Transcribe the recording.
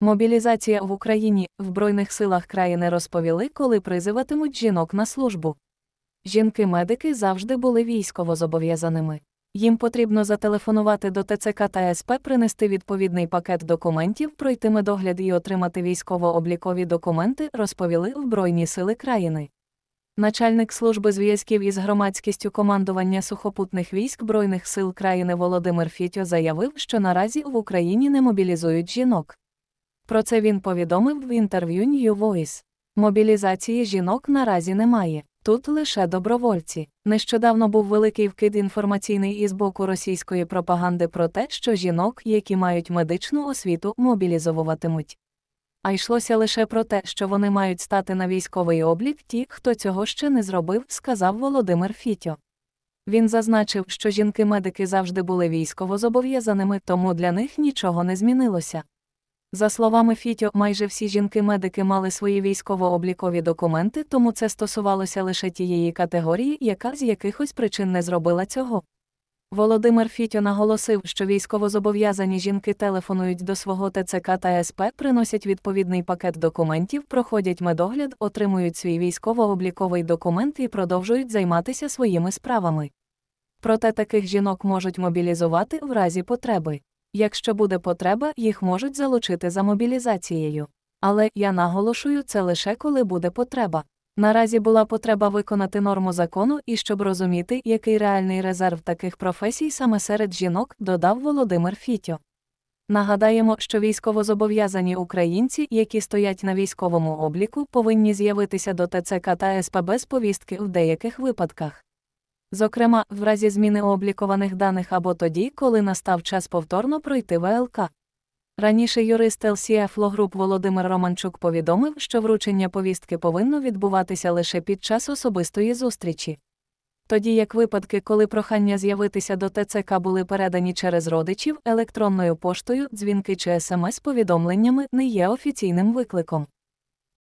Мобілізація в Україні в Збройних силах країни розповіли, коли призиватимуть жінок на службу. Жінки-медики завжди були військовозобов'язаними. Їм потрібно зателефонувати до ТЦК та СП, принести відповідний пакет документів, пройти медогляд і отримати військово-облікові документи, розповіли в Збройні сили країни. Начальник служби зв'язків із громадськістю командування сухопутних військ Збройних сил країни Володимир Фітьо заявив, що наразі в Україні не мобілізують жінок. Про це він повідомив в інтерв'ю New Voice. Мобілізації жінок наразі немає. Тут лише добровольці. Нещодавно був великий вкид інформаційний із боку російської пропаганди про те, що жінок, які мають медичну освіту, мобілізовуватимуть. А йшлося лише про те, що вони мають стати на військовий облік ті, хто цього ще не зробив, сказав Володимир Фітьо. Він зазначив, що жінки-медики завжди були військовозобов'язаними, тому для них нічого не змінилося. За словами Фітьо, майже всі жінки-медики мали свої військово-облікові документи, тому це стосувалося лише тієї категорії, яка з якихось причин не зробила цього. Володимир Фітьо наголосив, що військовозобов'язані жінки телефонують до свого ТЦК та СП, приносять відповідний пакет документів, проходять медогляд, отримують свій військово-обліковий документ і продовжують займатися своїми справами. Проте таких жінок можуть мобілізувати в разі потреби. Якщо буде потреба, їх можуть залучити за мобілізацією. Але я наголошую це лише коли буде потреба. Наразі була потреба виконати норму закону і щоб розуміти, який реальний резерв таких професій саме серед жінок, додав Володимир Фітьо. Нагадаємо, що військовозобов'язані українці, які стоять на військовому обліку, повинні з'явитися до ТЦК та СПБ з повістки в деяких випадках зокрема, в разі зміни облікованих даних або тоді, коли настав час повторно пройти ВЛК. Раніше юрист LCF Логруп Володимир Романчук повідомив, що вручення повістки повинно відбуватися лише під час особистої зустрічі. Тоді як випадки, коли прохання з'явитися до ТЦК були передані через родичів електронною поштою, дзвінки чи смс-повідомленнями не є офіційним викликом.